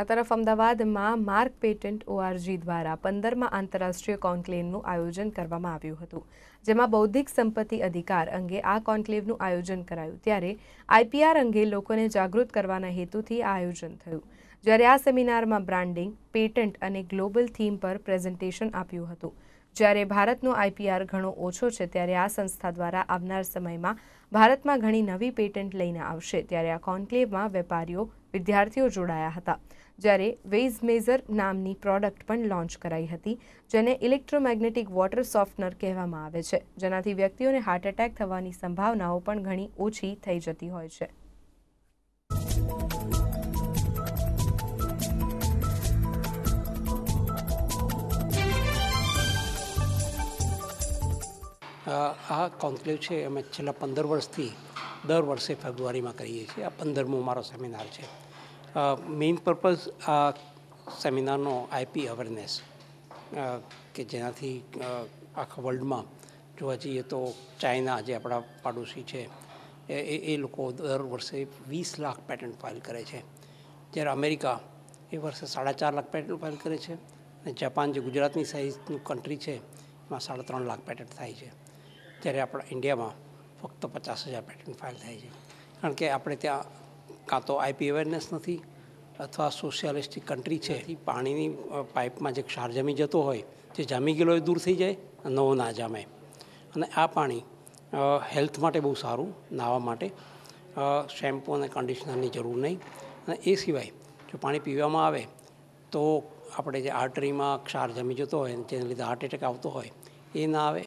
આ તરફ અમદાવાદમાં માર્ક પેટન્ટ ઓઆરજી દ્વારા પંદરમાં આંતરરાષ્ટ્રીય કોન્ક્લેવનું આયોજન કરવામાં આવ્યું હતું જેમાં બૌદ્ધિક સંપત્તિ અધિકાર અંગે આ કોન્ક્લેવનું આયોજન કરાયું ત્યારે આઈપીઆર અંગે લોકોને જાગૃત કરવાના હેતુથી આ આયોજન થયું જ્યારે આ સેમિનારમાં બ્રાન્ડિંગ પેટન્ટ અને ગ્લોબલ થીમ પર પ્રેઝન્ટેશન આપ્યું હતું જ્યારે ભારતનો આઈપીઆર ઘણો ઓછો છે ત્યારે આ સંસ્થા દ્વારા આવનાર સમયમાં ભારતમાં ઘણી નવી પેટન્ટ લઈને આવશે ત્યારે આ કોન્ક્લેવમાં વેપારીઓ વિદ્યાર્થીઓ જોડાયા હતા જ્યારે વેઝ મેઝર નામની પ્રોડક્ટ પણ લોન્ચ કરાઈ હતી જેને ઇલેક્ટ્રોમેગ્નેટિક વોટર સોફ્ટનર કહેવામાં આવે છે જેનાથી વ્યક્તિઓને હાર્ટ એટેક થવાની સંભાવનાઓ પણ ઘણી ઓછી થઈ જતી હોય છે આ કોન્ક્લેવ છે અમે છેલ્લા પંદર વર્ષથી દર વર્ષે ફેબ્રુઆરીમાં કરીએ છીએ આ પંદરમો મારો સેમિનાર છે મેઇન પર્પઝ આ સેમિનારનો આઈપી અવેરનેસ કે જેનાથી આખા વર્લ્ડમાં જોવા જઈએ તો ચાઇના જે આપણા પાડોશી છે એ એ લોકો દર વર્ષે વીસ લાખ પેટન્ટ ફાઇલ કરે છે જ્યારે અમેરિકા એ વર્ષે સાડા ચાર લાખ પેટન્ટ ફાઇલ કરે છે અને જાપાન જે ગુજરાતની સાઇઝનું કન્ટ્રી છે એમાં સાડા ત્રણ લાખ પેટન્ટ થાય છે જ્યારે આપણા ઇન્ડિયામાં ફક્ત પચાસ હજાર પેટન્ટ ફાઇલ થાય છે કારણ કે આપણે ત્યાં કાં તો આઈપી અવેરનેસ નથી અથવા સોશિયાલિસ્ટિક કન્ટ્રી છે પાણીની પાઇપમાં જે ક્ષાર જમી જતો હોય જે જામી ગયેલો એ દૂર થઈ જાય નવો ના જામે અને આ પાણી હેલ્થ માટે બહુ સારું નાહવા માટે શેમ્પૂ અને કન્ડિશનરની જરૂર નહીં અને એ સિવાય જો પાણી પીવામાં આવે તો આપણે જે આર્ટરીમાં ક્ષાર જમી જતો હોય જેને લીધે હાર્ટ એટેક આવતો હોય એ ના આવે